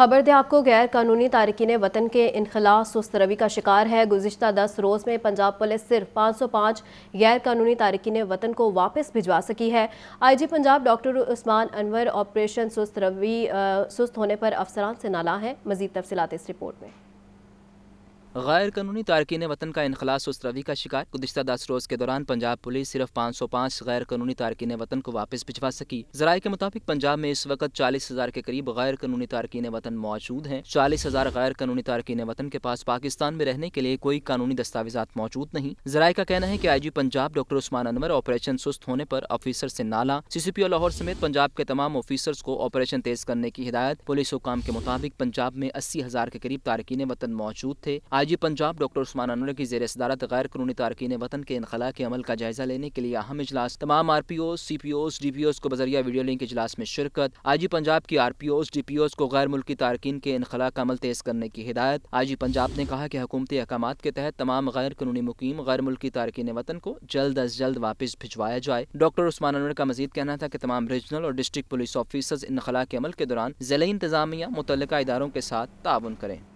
खबर दें आपको गैर कानूनी तारकिन वतन के इनखला सुस्त रवि का शिकार है गुजशत दस रोज़ में पंजाब पुलिस सिर्फ पाँच सौ पाँच गैर कानूनी तारकिन वतन को वापस भिजवा सकी है I G Punjab doctor Usman Anwar operation सुस्त रवि सुस्त होने पर अफसरान से नाला है मजीद तफसलत इस रिपोर्ट में गैर कानूनी तारकिन वतन का इनखलास रवि का शिकार गुजशत दस रोज के दौरान पंजाब पुलिस सिर्फ पाँच सौ पाँच गैर कानूनी तारकिन वतन को वापस भिजवा सकी जराये के मुताबिक पंजाब में इस वक्त चालीस हजार के करीब गैर कानूनी तारकिन वतन मौजूद हैं चालीस हजार गैर कानूनी तारकिन वतन के पास पाकिस्तान में रहने के लिए कोई कानूनी दस्तावेजा मौजूद नहीं जराये का कहना है की I G Punjab doctor Usman Anwar operation सुस्त होने पर ऑफिसर ऐसी नाला सी सी पी ओ लाहौर समेत पंजाब के तमाम ऑफिसर्स को ऑपरेशन तेज करने की हिदायत पुलिस हुकाम के मुताबिक पंजाब में अस्सी हजार के करीब तारकिन वतन मौजूद थे I G Punjab doctor Usman Anwar की जेर सदारत गैर कानूनी तारकिन वतन के इनखला के अमल का जायजा लेने के लिए अहम इजलास तमाम R P Os C P Os D P Os को बजरिया वीडियो लिंक इजलास में शिरकत आई जी पंजाब की R P Os D P Os को गैर मुल्की तारकिन के इनखला का अमल तेज करने की हिदायत आई जी पंजाब ने कहा कि हुकूमती अहकाम के तहत तमाम गैर कानूनी मुकीम गैर मुल्की तारकिन वतन को जल्द अज जल्द वापस भिजवाया जाए डॉक्टर उस्मान अनवर का मजीद कहना था कि तमाम रीजनल और डिस्ट्रिक्ट पुलिस ऑफिसर्स इनखला के अमल के दौरान जिले इंतजामिया मुतल इदारों के साथ ताउन करें